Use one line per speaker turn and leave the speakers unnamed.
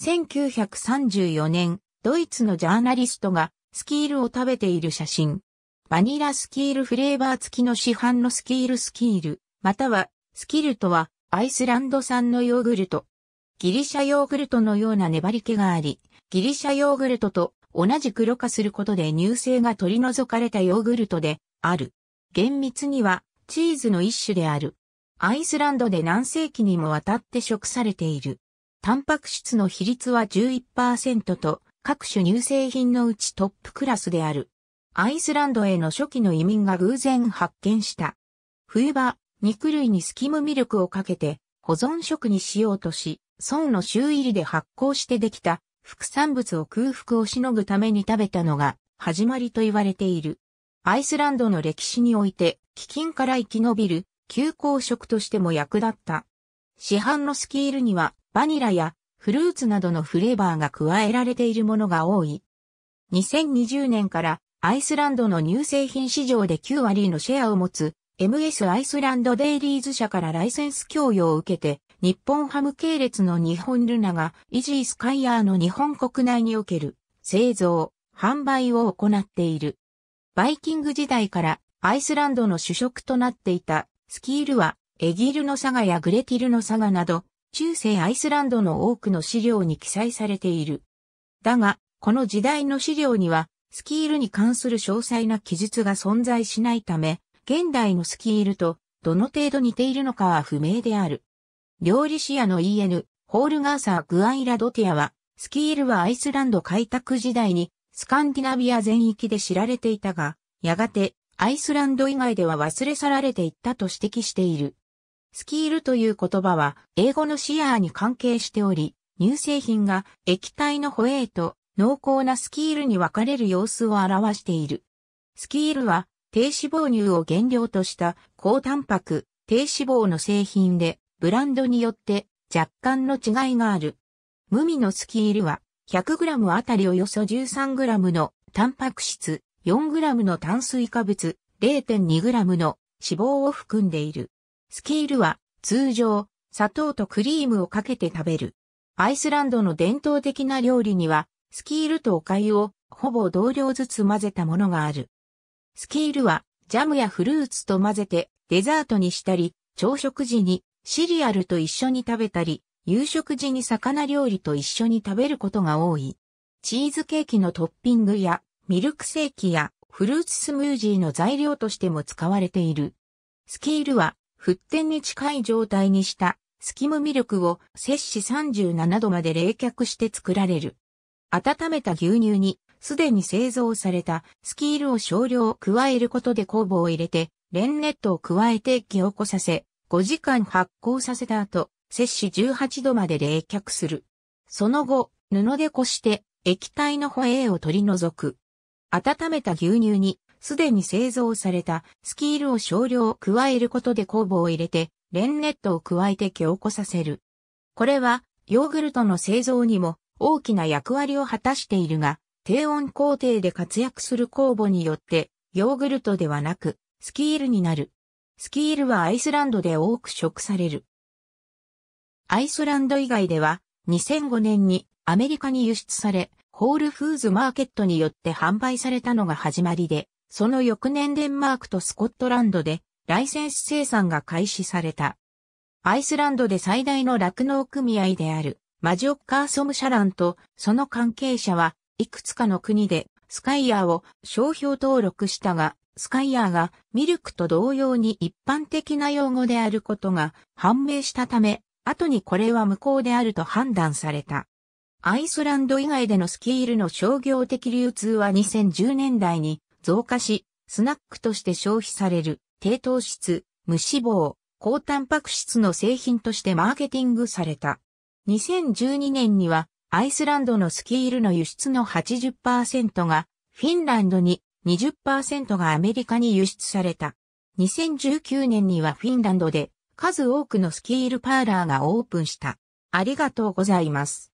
1934年、ドイツのジャーナリストがスキールを食べている写真。バニラスキールフレーバー付きの市販のスキールスキール、またはスキルとはアイスランド産のヨーグルト。ギリシャヨーグルトのような粘り気があり、ギリシャヨーグルトと同じ黒化することで乳性が取り除かれたヨーグルトである。厳密にはチーズの一種である。アイスランドで何世紀にもわたって食されている。タンパク質の比率は11%と、各種乳製品のうちトップクラスである。アイスランドへの初期の移民が偶然発見した。冬場、肉類にスキムミルクをかけて保存食にしようとし、層の周囲で発酵してできた副産物を空腹をしのぐために食べたのが始まりと言われている。アイスランドの歴史において、飢饉から生き延びる、休校食としても役立った。市販のスキールにはバニラやフルーツなどのフレーバーが加えられているものが多い。2020年からアイスランドの乳製品市場で9割のシェアを持つ MS アイスランドデイリーズ社からライセンス供与を受けて日本ハム系列の日本ルナがイジースカイヤーの日本国内における製造、販売を行っている。バイキング時代からアイスランドの主食となっていたスキールはエギルのサガやグレティルのサガなど中世アイスランドの多くの資料に記載されている。だが、この時代の資料には、スキールに関する詳細な記述が存在しないため、現代のスキールとどの程度似ているのかは不明である。料理シアの EN、ホールガーサー・グアイラ・ドティアは、スキールはアイスランド開拓時代にスカンディナビア全域で知られていたが、やがてアイスランド以外では忘れ去られていったと指摘している。スキールという言葉は英語のシアーに関係しており、乳製品が液体のホエーと濃厚なスキールに分かれる様子を表している。スキールは低脂肪乳を原料とした高タンパク、低脂肪の製品でブランドによって若干の違いがある。無味のスキールは 100g あたりおよそ 13g のタンパク質、4g の炭水化物、0.2g の脂肪を含んでいる。スキールは通常砂糖とクリームをかけて食べる。アイスランドの伝統的な料理にはスキールとお粥をほぼ同量ずつ混ぜたものがある。スキールはジャムやフルーツと混ぜてデザートにしたり、朝食時にシリアルと一緒に食べたり、夕食時に魚料理と一緒に食べることが多い。チーズケーキのトッピングやミルクセーキやフルーツスムージーの材料としても使われている。スキールは沸点に近い状態にしたスキムミルクを摂氏37度まで冷却して作られる。温めた牛乳にすでに製造されたスキールを少量加えることで酵母を入れて、レンネットを加えて凝固させ、5時間発酵させた後、摂氏18度まで冷却する。その後、布でこして液体のホエーを取り除く。温めた牛乳にすでに製造されたスキールを少量加えることで酵母を入れて、レンネットを加えて強固させる。これは、ヨーグルトの製造にも大きな役割を果たしているが、低温工程で活躍する酵母によって、ヨーグルトではなく、スキールになる。スキールはアイスランドで多く食される。アイスランド以外では、2005年にアメリカに輸出され、ホールフーズマーケットによって販売されたのが始まりで、その翌年デンマークとスコットランドでライセンス生産が開始された。アイスランドで最大の酪農組合であるマジオッカーソムシャランとその関係者はいくつかの国でスカイヤーを商標登録したが、スカイヤーがミルクと同様に一般的な用語であることが判明したため、後にこれは無効であると判断された。アイスランド以外でのスキールの商業的流通は2010年代に増加し、スナックとして消費される低糖質、無脂肪、高タンパク質の製品としてマーケティングされた。2012年にはアイスランドのスキールの輸出の80%がフィンランドに20%がアメリカに輸出された。2019年にはフィンランドで数多くのスキールパーラーがオープンした。ありがとうございます。